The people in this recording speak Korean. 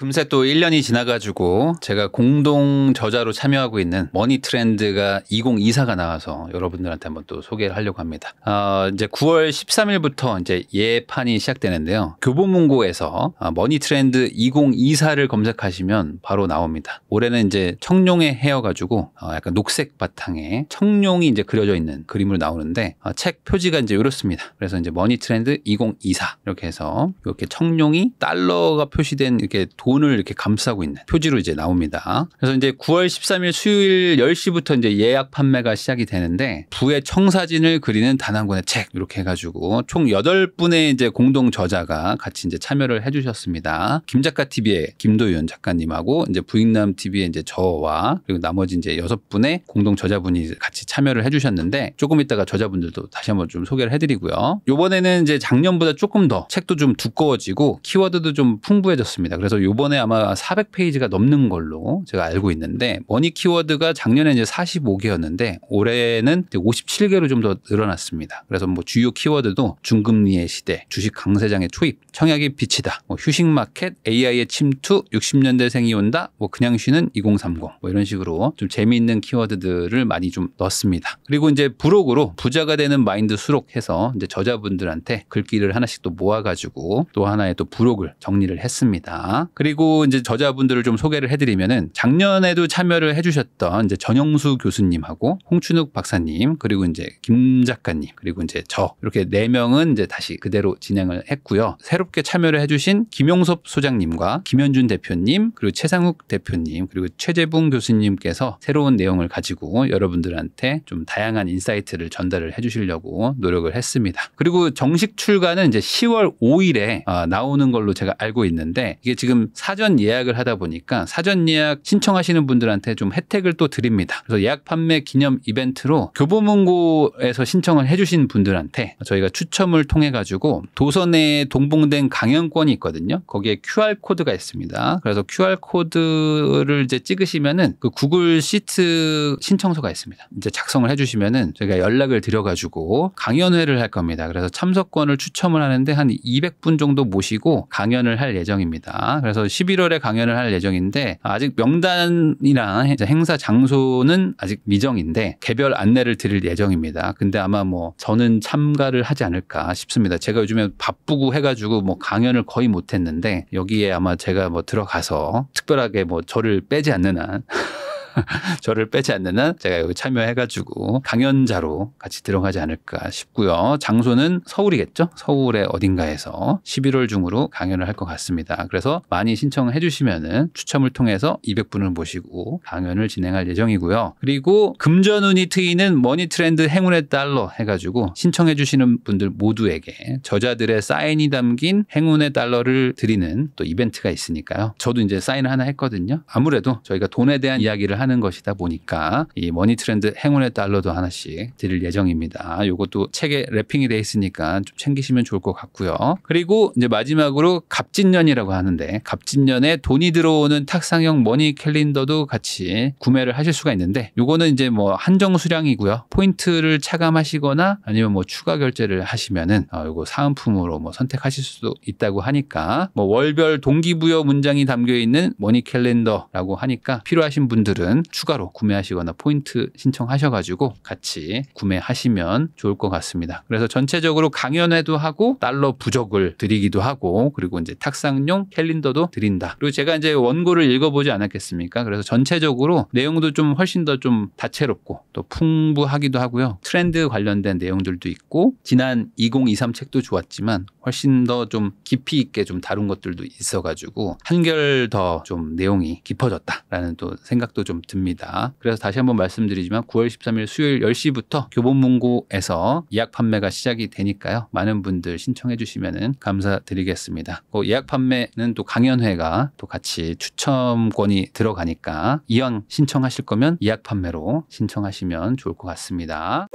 금세 또 1년이 지나가지고 제가 공동 저자로 참여하고 있는 머니 트렌드가 2024가 나와서 여러분들한테 한번 또 소개를 하려고 합니다. 어, 이제 9월 13일부터 이제 예판이 시작되는데요. 교보문고에서 아, 머니 트렌드 2024를 검색하시면 바로 나옵니다. 올해는 이제 청룡에 헤어가지고 어, 약간 녹색 바탕에 청룡이 이제 그려져 있는 그림으로 나오는데 어, 책 표지가 이제 이렇습니다. 그래서 이제 머니 트렌드 2024 이렇게 해서 이렇게 청룡이 달러가 표시된 이렇게 도 돈을 이렇게 감싸고 있는 표지로 이제 나옵니다. 그래서 이제 9월 13일 수요일 10시부터 이제 예약 판매가 시작이 되는데 부의 청사진을 그리는 단 한 권의 책 이렇게 해가지고 총 8분의 이제 공동 저자가 같이 이제 참여를 해주셨습니다. 김 작가 TV의 김도윤 작가님하고 이제 부익남 TV의 이제 저와 그리고 나머지 이제 6분의 공동 저자분이 같이 참여를 해주셨는데 조금 이따가 저자분들도 다시 한번 좀 소개를 해드리고요. 요번에는 이제 작년보다 조금 더 책도 좀 두꺼워지고 키워드도 좀 풍부해졌습니다. 그래서 요번 이번에 아마 400페이지가 넘는 걸로 제가 알고 있는데 머니 키워드가 작년에 이제 45개였는데 올해는 57개로 좀 더 늘어났습니다. 그래서 뭐 주요 키워드도 중금리의 시대, 주식 강세장의 초입, 청약이 빛이다, 뭐 휴식 마켓, AI의 침투, 60년대생이 온다, 뭐 그냥 쉬는 2030, 뭐 이런 식으로 좀 재미있는 키워드들을 많이 좀 넣었습니다. 그리고 이제 부록으로 부자가 되는 마인드 수록해서 이제 저자분들한테 글귀를 하나씩 또 모아가지고 또 하나의 또 부록을 정리를 했습니다. 그리고 그리고 이제 저자분들을 좀 소개를 해드리면은 작년에도 참여를 해주셨던 이제 전영수 교수님하고 홍춘욱 박사님 그리고 이제 김 작가님 그리고 이제 저 이렇게 네 명은 이제 다시 그대로 진행을 했고요. 새롭게 참여를 해주신 김용섭 소장님과 김현준 대표님 그리고 최상욱 대표님 그리고 최재봉 교수님께서 새로운 내용을 가지고 여러분들한테 좀 다양한 인사이트를 전달을 해주시려고 노력을 했습니다. 그리고 정식 출간은 이제 10월 5일에 아, 나오는 걸로 제가 알고 있는데 이게 지금 사전 예약을 하다 보니까 사전 예약 신청하시는 분들한테 좀 혜택을 또 드립니다. 그래서 예약 판매 기념 이벤트로 교보문고에서 신청을 해주신 분들한테 저희가 추첨을 통해 가지고 도선에 동봉된 강연권이 있거든요. 거기에 QR 코드가 있습니다. 그래서 QR 코드를 이제 찍으시면은 그 구글 시트 신청서가 있습니다. 이제 작성을 해주시면은 저희가 연락을 드려가지고 강연회를 할 겁니다. 그래서 참석권을 추첨을 하는데 한 200분 정도 모시고 강연을 할 예정입니다. 그래서 그서 11월에 강연을 할 예정인데 아직 명단이나 행사 장소는 아직 미정인데 개별 안내를 드릴 예정입니다. 근데 아마 뭐 저는 참가를 하지 않을까 싶습니다. 제가 요즘에 바쁘고 해가지고 뭐 강연을 거의 못했는데 여기에 아마 제가 뭐 들어가서 특별하게 뭐 저를 빼지 않는 한 저를 빼지 않는 한 제가 여기 참여해가지고 강연자로 같이 들어가지 않을까 싶고요. 장소는 서울이겠죠? 서울의 어딘가에서 11월 중으로 강연을 할 것 같습니다. 그래서 많이 신청해 주시면은 추첨을 통해서 200분을 모시고 강연을 진행할 예정이고요. 그리고 금전운이 트이는 머니 트렌드 행운의 달러 해가지고 신청해 주시는 분들 모두에게 저자들의 사인이 담긴 행운의 달러를 드리는 또 이벤트가 있으니까요. 저도 이제 사인을 하나 했거든요. 아무래도 저희가 돈에 대한 이야기를 하는 것이다 보니까 이 머니 트렌드 행운의 달러도 하나씩 드릴 예정입니다. 요것도 책에 랩핑이 돼 있으니까 좀 챙기시면 좋을 것 같고요. 그리고 이제 마지막으로 갑진년이라고 하는데 갑진년에 돈이 들어오는 탁상형 머니 캘린더도 같이 구매를 하실 수가 있는데 요거는 이제 뭐 한정 수량이고요. 포인트를 차감하시거나 아니면 뭐 추가 결제를 하시면은 어 요거 사은품으로 뭐 선택하실 수도 있다고 하니까 뭐 월별 동기부여 문장이 담겨 있는 머니 캘린더라고 하니까 필요하신 분들은 것은 추가로 구매하시거나 포인트 신청하셔가지고 같이 구매하시면 좋을 것 같습니다. 그래서 전체적으로 강연회도 하고 달러 부적을 드리기도 하고 그리고 이제 탁상용 캘린더도 드린다. 그리고 제가 이제 원고를 읽어보지 않았겠습니까? 그래서 전체적으로 내용도 좀 훨씬 더 좀 다채롭고 또 풍부하기도 하고요. 트렌드 관련된 내용들도 있고 지난 2023 책도 좋았지만 훨씬 더 좀 깊이 있게 좀 다룬 것들도 있어가지고 한결 더 좀 내용이 깊어졌다라는 또 생각도 좀 듭니다. 그래서 다시 한번 말씀드리지만 9월 13일 수요일 10시부터 교본문고에서 예약 판매가 시작이 되니까요. 많은 분들 신청해 주시면 감사드리겠습니다. 그 예약 판매는 또 강연회가 또 같이 추첨권이 들어가니까 이연 신청하실 거면 예약 판매로 신청하시면 좋을 것 같습니다.